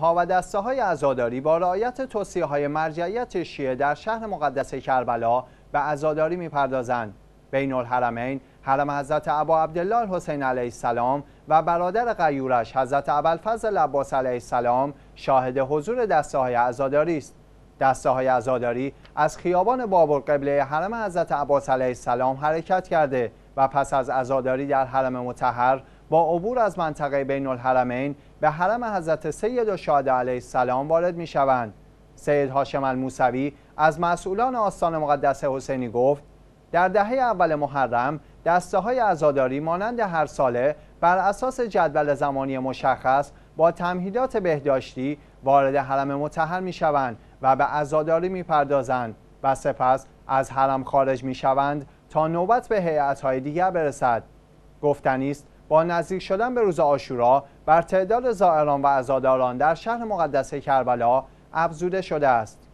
ها و دسته های ازاداری با رعایت توصیه های مرجعیت شیعه در شهر مقدس کربلا به ازاداری میپردازند. بین الحرمین حرم حضرت عبا عبدالله حسین علیه السلام و برادر قیورش حضرت فضل عباس علیه السلام شاهد حضور دسته های ازاداری است دسته های ازاداری از خیابان بابر قبله حرم حضرت عباس علیه السلام حرکت کرده و پس از ازاداری در حرم متحر با عبور از منطقه بین الحرمین به حرم حضرت سید و شاده علیه السلام وارد می شوند. سید هاشم الموسوی از مسئولان آستان مقدس حسینی گفت در دهه اول محرم دسته های ازاداری مانند هر ساله بر اساس جدول زمانی مشخص با تمهیدات بهداشتی وارد حرم متحر می شوند و به عزاداری می پردازند و سپس از حرم خارج می شوند تا نوبت به های دیگر برسد گفتنیست با نزدیک شدن به روز آشورا بر تعداد زائران و عزاداران در شهر مقدس کربلا افزوده شده است